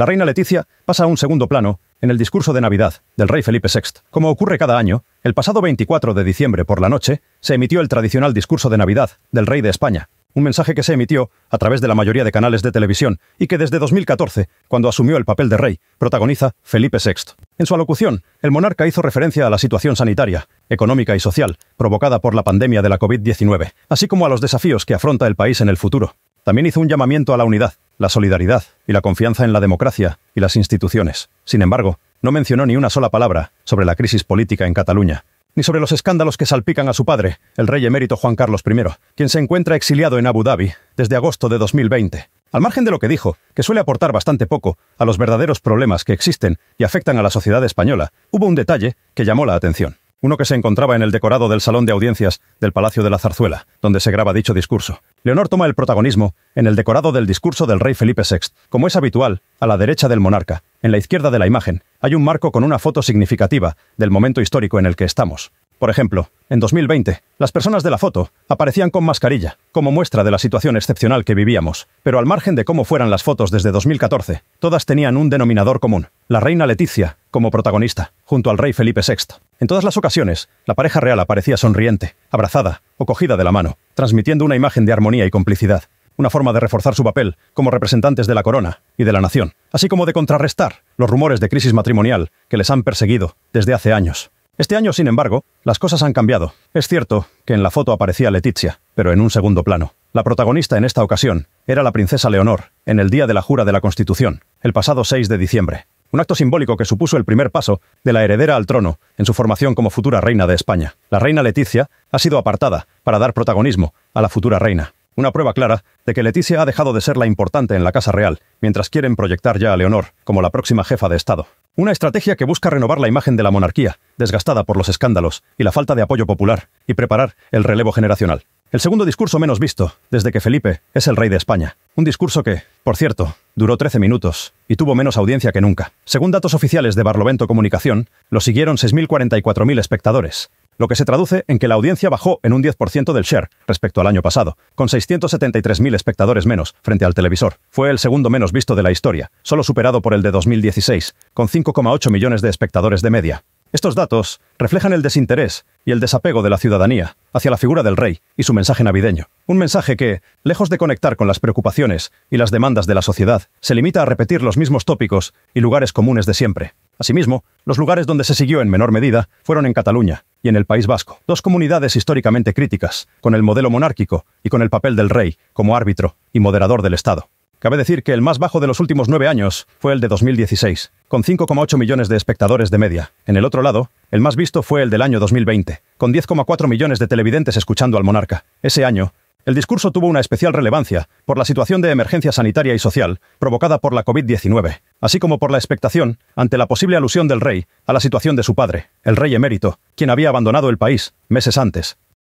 La reina Leticia pasa a un segundo plano en el discurso de Navidad del rey Felipe VI. Como ocurre cada año, el pasado 24 de diciembre por la noche se emitió el tradicional discurso de Navidad del rey de España, un mensaje que se emitió a través de la mayoría de canales de televisión y que desde 2014, cuando asumió el papel de rey, protagoniza Felipe VI. En su alocución, el monarca hizo referencia a la situación sanitaria, económica y social provocada por la pandemia de la COVID-19, así como a los desafíos que afronta el país en el futuro. También hizo un llamamiento a la unidad la solidaridad y la confianza en la democracia y las instituciones. Sin embargo, no mencionó ni una sola palabra sobre la crisis política en Cataluña, ni sobre los escándalos que salpican a su padre, el rey emérito Juan Carlos I, quien se encuentra exiliado en Abu Dhabi desde agosto de 2020. Al margen de lo que dijo, que suele aportar bastante poco a los verdaderos problemas que existen y afectan a la sociedad española, hubo un detalle que llamó la atención uno que se encontraba en el decorado del Salón de Audiencias del Palacio de la Zarzuela, donde se graba dicho discurso. Leonor toma el protagonismo en el decorado del discurso del rey Felipe VI. Como es habitual, a la derecha del monarca, en la izquierda de la imagen, hay un marco con una foto significativa del momento histórico en el que estamos. Por ejemplo, en 2020, las personas de la foto aparecían con mascarilla, como muestra de la situación excepcional que vivíamos, pero al margen de cómo fueran las fotos desde 2014, todas tenían un denominador común, la reina Leticia como protagonista, junto al rey Felipe VI. En todas las ocasiones, la pareja real aparecía sonriente, abrazada o cogida de la mano, transmitiendo una imagen de armonía y complicidad, una forma de reforzar su papel como representantes de la corona y de la nación, así como de contrarrestar los rumores de crisis matrimonial que les han perseguido desde hace años. Este año, sin embargo, las cosas han cambiado. Es cierto que en la foto aparecía Letizia, pero en un segundo plano. La protagonista en esta ocasión era la princesa Leonor, en el día de la jura de la Constitución, el pasado 6 de diciembre un acto simbólico que supuso el primer paso de la heredera al trono en su formación como futura reina de España. La reina Leticia ha sido apartada para dar protagonismo a la futura reina. Una prueba clara de que Leticia ha dejado de ser la importante en la Casa Real, mientras quieren proyectar ya a Leonor como la próxima jefa de Estado. Una estrategia que busca renovar la imagen de la monarquía, desgastada por los escándalos y la falta de apoyo popular, y preparar el relevo generacional. El segundo discurso menos visto desde que Felipe es el rey de España. Un discurso que, por cierto, duró 13 minutos y tuvo menos audiencia que nunca. Según datos oficiales de Barlovento Comunicación, lo siguieron 6.044.000 espectadores, lo que se traduce en que la audiencia bajó en un 10% del share respecto al año pasado, con 673.000 espectadores menos frente al televisor. Fue el segundo menos visto de la historia, solo superado por el de 2016, con 5,8 millones de espectadores de media. Estos datos reflejan el desinterés y el desapego de la ciudadanía hacia la figura del rey y su mensaje navideño. Un mensaje que, lejos de conectar con las preocupaciones y las demandas de la sociedad, se limita a repetir los mismos tópicos y lugares comunes de siempre. Asimismo, los lugares donde se siguió en menor medida fueron en Cataluña y en el País Vasco, dos comunidades históricamente críticas, con el modelo monárquico y con el papel del rey como árbitro y moderador del Estado. Cabe decir que el más bajo de los últimos nueve años fue el de 2016, con 5,8 millones de espectadores de media. En el otro lado, el más visto fue el del año 2020, con 10,4 millones de televidentes escuchando al monarca. Ese año, el discurso tuvo una especial relevancia por la situación de emergencia sanitaria y social provocada por la COVID-19, así como por la expectación ante la posible alusión del rey a la situación de su padre, el rey emérito, quien había abandonado el país meses antes.